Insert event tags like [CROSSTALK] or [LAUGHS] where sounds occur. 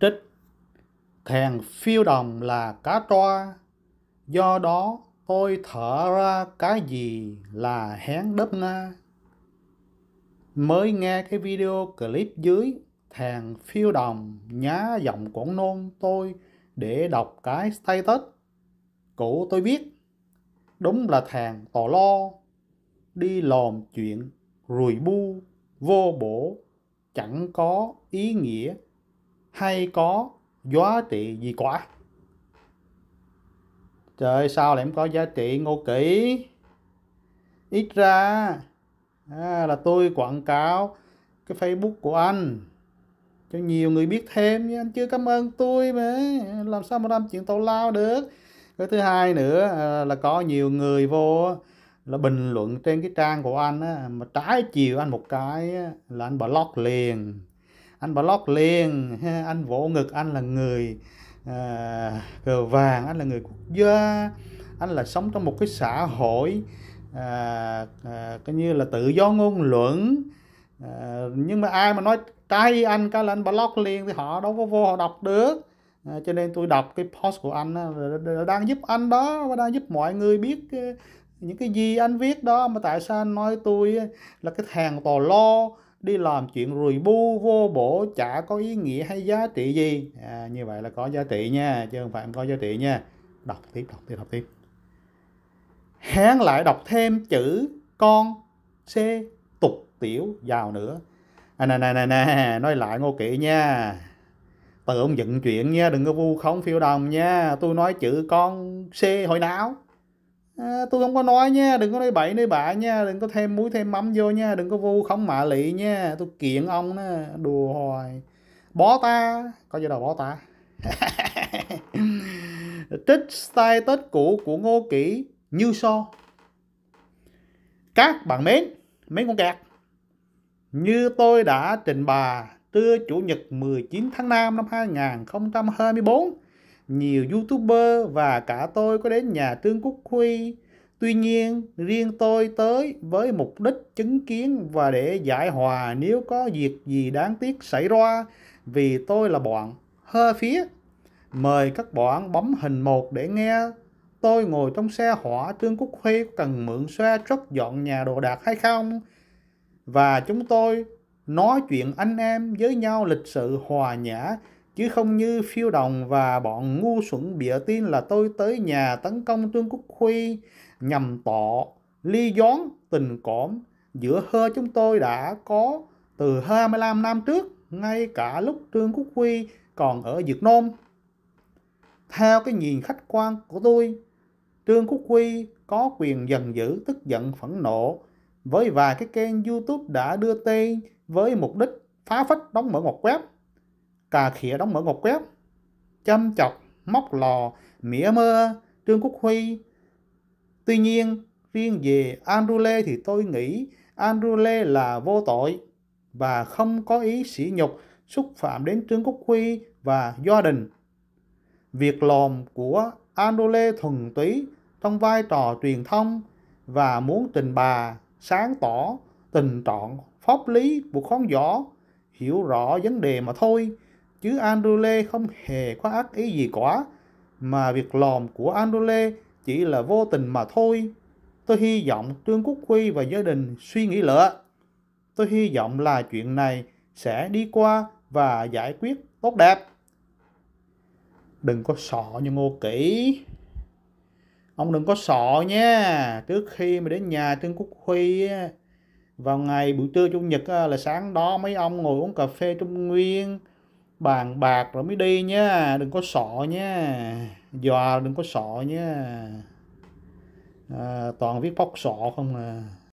Trích Thèn phiêu đồng là cá troa, do đó tôi thở ra cái gì là hén đớp nga. Mới nghe cái video clip dưới, thèn phiêu đồng nhá giọng quảng nôn tôi để đọc cái status Cũ tôi biết. Đúng là thèn tò lo, đi lòm chuyện rùi bu, vô bổ, chẳng có ý nghĩa hay có giá trị gì quả trời ơi, sao lại em có giá trị ngô kỹ ít ra à, là tôi quảng cáo cái facebook của anh cho nhiều người biết thêm nhưng anh chưa cảm ơn tôi mà làm sao mà làm chuyện tào lao được cái thứ hai nữa à, là có nhiều người vô là bình luận trên cái trang của anh á, mà trái chiều anh một cái á, là anh block liền anh block liền [LAUGHS] anh vỗ ngực anh là người à, cờ vàng anh là người quốc gia anh là sống trong một cái xã hội à, à, coi như là tự do ngôn luận à, nhưng mà ai mà nói tay anh cái là anh block liền thì họ đâu có vô họ đọc được à, cho nên tôi đọc cái post của anh đang giúp anh đó và đang giúp mọi người biết à, những cái gì anh viết đó mà tại sao anh nói tôi là cái thằng tò lo đi làm chuyện rùi bu vô bổ chả có ý nghĩa hay giá trị gì à, như vậy là có giá trị nha chứ không phải không có giá trị nha đọc tiếp đọc tiếp đọc tiếp hán lại đọc thêm chữ con c tục tiểu vào nữa à, nè nè nè nè nói lại ngô kỵ nha tự ông dựng chuyện nha đừng có vu khống phiêu đồng nha tôi nói chữ con c hồi não à, tôi không có nói nha đừng có nói bậy nói bạ nha đừng có thêm muối thêm mắm vô nha đừng có vu khống mạ lị nha tôi kiện ông nè đùa hoài bó ta có gì đâu bó ta [LAUGHS] trích tết cũ của ngô kỷ như so các bạn mến mấy con kẹt như tôi đã trình bà trưa chủ nhật 19 tháng 5 năm 2024 nhiều youtuber và cả tôi có đến nhà Trương Quốc Huy. Tuy nhiên, riêng tôi tới với mục đích chứng kiến và để giải hòa nếu có việc gì đáng tiếc xảy ra vì tôi là bọn hơ phía. Mời các bạn bấm hình một để nghe. Tôi ngồi trong xe hỏa Trương Quốc Huy cần mượn xe truck dọn nhà đồ đạc hay không? Và chúng tôi nói chuyện anh em với nhau lịch sự hòa nhã chứ không như phiêu đồng và bọn ngu xuẩn bịa tin là tôi tới nhà tấn công Trương Quốc Huy nhằm tỏ ly gión tình cõm giữa hơ chúng tôi đã có từ 25 năm trước, ngay cả lúc Trương Quốc Huy còn ở Việt Nam. Theo cái nhìn khách quan của tôi, Trương Quốc Huy có quyền giận dữ, tức giận, phẫn nộ với vài cái kênh YouTube đã đưa tên với mục đích phá phách đóng mở một web Cà khịa đóng mở ngọc quét, châm chọc, móc lò, mỉa mơ, Trương Quốc Huy. Tuy nhiên, riêng về Andrule thì tôi nghĩ Andrule là vô tội và không có ý sỉ nhục, xúc phạm đến Trương Quốc Huy và gia đình. Việc lòm của Andrule thuần túy trong vai trò truyền thông và muốn trình bà sáng tỏ tình trạng pháp lý của khán giả hiểu rõ vấn đề mà thôi chứ Andule không hề có ác ý gì cả, mà việc lòm của Andule chỉ là vô tình mà thôi. Tôi hy vọng Trương Quốc Huy và gia đình suy nghĩ lỡ Tôi hy vọng là chuyện này sẽ đi qua và giải quyết tốt đẹp. Đừng có sợ như ngô kỹ. Ông đừng có sợ nha. Trước khi mà đến nhà Trương Quốc Huy vào ngày buổi trưa Chủ nhật là sáng đó mấy ông ngồi uống cà phê Trung Nguyên bàn bạc rồi mới đi nha đừng có sọ nha dò đừng có sọ nha à, toàn viết bóc sọ không à